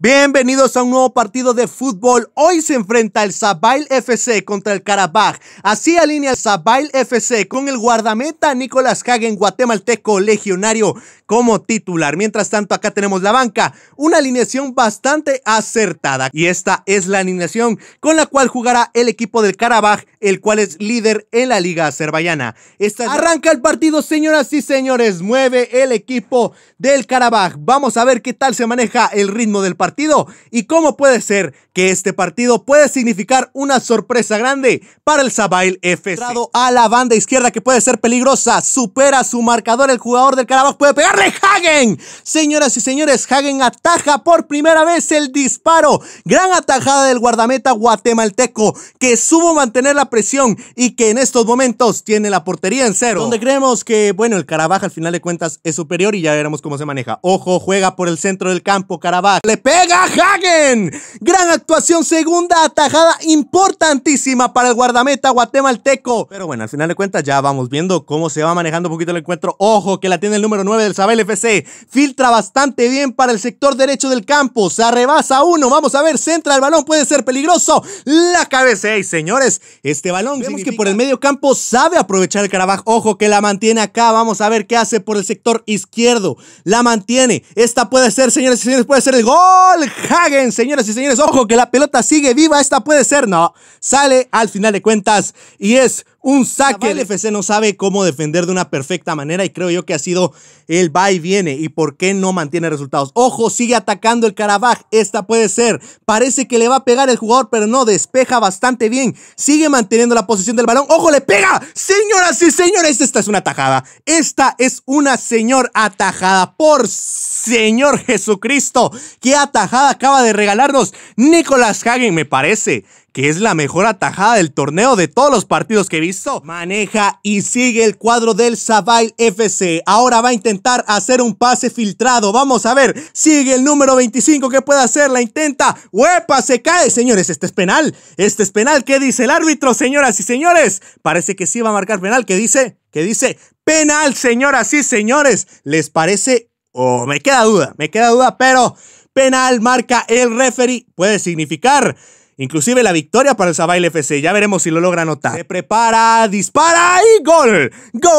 Bienvenidos a un nuevo partido de fútbol. Hoy se enfrenta el Sabail FC contra el Karabaj. Así alinea el Sabail FC con el guardameta Nicolás Hagen, guatemalteco legionario, como titular. Mientras tanto, acá tenemos la banca, una alineación bastante acertada. Y esta es la alineación con la cual jugará el equipo del Karabaj, el cual es líder en la liga azerbaiyana. Arranca el partido, señoras y señores. Mueve el equipo del Karabaj. Vamos a ver qué tal se maneja el ritmo del partido y cómo puede ser que este partido puede significar una sorpresa grande para el Sabail FC. A la banda izquierda que puede ser peligrosa, supera su marcador, el jugador del Carabaj puede pegarle Hagen. Señoras y señores, Hagen ataja por primera vez el disparo. Gran atajada del guardameta guatemalteco que supo mantener la presión y que en estos momentos tiene la portería en cero. Donde creemos que, bueno, el Carabaj al final de cuentas es superior y ya veremos cómo se maneja. Ojo, juega por el centro del campo Carabaj. Le pega llega Hagen. Gran actuación, segunda atajada importantísima para el guardameta guatemalteco. Pero bueno, al final de cuentas ya vamos viendo cómo se va manejando un poquito el encuentro. Ojo, que la tiene el número 9 del Sabel FC. Filtra bastante bien para el sector derecho del campo. Se arrebasa uno. Vamos a ver, centra el balón, puede ser peligroso. La cabeza, y señores, este balón. Vemos que por el medio campo sabe aprovechar el Carabajo, Ojo, que la mantiene acá. Vamos a ver qué hace por el sector izquierdo. La mantiene. Esta puede ser, señores y señores, puede ser el gol. Hagen, señoras y señores. Ojo que la pelota sigue viva, esta puede ser, no. Sale al final de cuentas y es un saque. El FC no sabe cómo defender de una perfecta manera y creo yo que ha sido el va y viene y por qué no mantiene resultados. Ojo, sigue atacando el Carabaj, esta puede ser. Parece que le va a pegar el jugador, pero no, despeja bastante bien. Sigue manteniendo la posición del balón. Ojo, le pega. Señoras y señores, esta es una tajada. Esta es una señor atajada por Señor Jesucristo. Qué atajada acaba de regalarnos Nicolas Hagen, me parece que es la mejor atajada del torneo de todos los partidos que he visto. Maneja y sigue el cuadro del Sabail FC. Ahora va a intentar hacer un pase filtrado. Vamos a ver. Sigue el número 25 que puede hacer. La intenta. ¡Huepa! Se cae. Señores, este es penal. Este es penal. ¿Qué dice el árbitro, señoras y señores? Parece que sí va a marcar penal. ¿Qué dice? ¿Qué dice? Penal, señoras y señores. ¿Les parece o oh, me queda duda, me queda duda, pero penal marca el referee. Puede significar inclusive la victoria para el Sabail FC. Ya veremos si lo logra anotar. Se prepara, dispara y gol. Gol.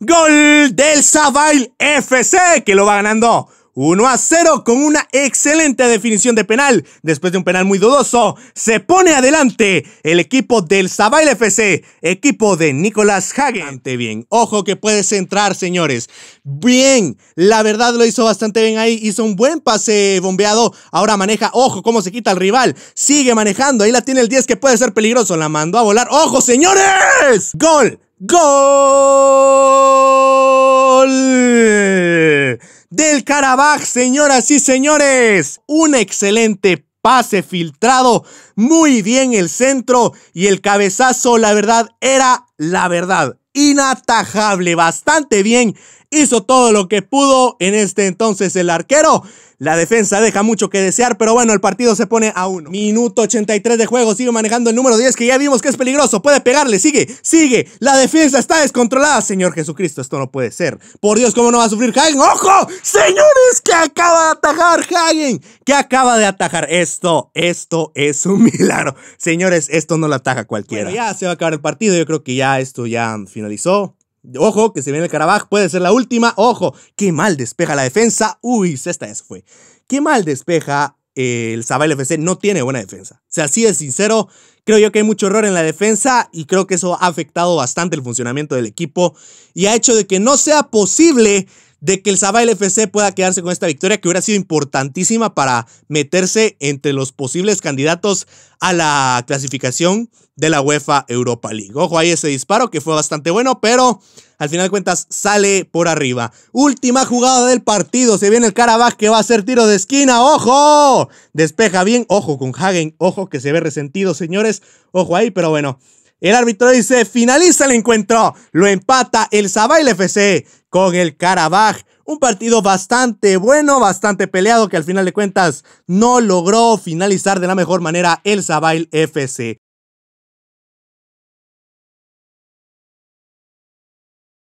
Gol del Sabail FC que lo va ganando 1 a 0 con una excelente definición de penal. Después de un penal muy dudoso, se pone adelante el equipo del Sabail FC, equipo de Nicolás Hagen. Bastante bien. Ojo que puede entrar, señores. Bien, la verdad lo hizo bastante bien ahí. Hizo un buen pase bombeado. Ahora maneja, ojo, cómo se quita el rival. Sigue manejando. Ahí la tiene el 10 que puede ser peligroso. La mandó a volar. ¡Ojo, señores! ¡Gol! ¡Gol! del Carabaj, señoras y señores. Un excelente pase filtrado, muy bien el centro y el cabezazo, la verdad, era la verdad. Inatajable, bastante bien. Hizo todo lo que pudo en este entonces el arquero la defensa deja mucho que desear, pero bueno, el partido se pone a uno. Minuto 83 de juego, sigue manejando el número 10 que ya vimos que es peligroso, puede pegarle, sigue, sigue. La defensa está descontrolada, Señor Jesucristo, esto no puede ser. Por Dios, ¿cómo no va a sufrir Hagen? ¡Ojo! Señores, que acaba de atajar Hagen, que acaba de atajar esto, esto es un milagro. Señores, esto no lo ataja cualquiera. ya se va a acabar el partido, yo creo que ya esto ya finalizó. Ojo, que se viene el Carabaj, puede ser la última. Ojo, qué mal despeja la defensa. Uy, esta es fue. Qué mal despeja eh, el Zabal FC. No tiene buena defensa. O sea, así es sincero, creo yo que hay mucho error en la defensa y creo que eso ha afectado bastante el funcionamiento del equipo y ha hecho de que no sea posible de que el Saba FC pueda quedarse con esta victoria que hubiera sido importantísima para meterse entre los posibles candidatos a la clasificación de la UEFA Europa League. Ojo ahí ese disparo que fue bastante bueno, pero al final de cuentas sale por arriba. Última jugada del partido, se viene el Carabaj que va a hacer tiro de esquina, ojo, despeja bien, ojo con Hagen, ojo que se ve resentido señores, ojo ahí, pero bueno. El árbitro dice, finaliza el encuentro, lo empata el Sabay FC, con el Karabaj. Un partido bastante bueno, bastante peleado, que al final de cuentas no logró finalizar de la mejor manera el Sabail FC.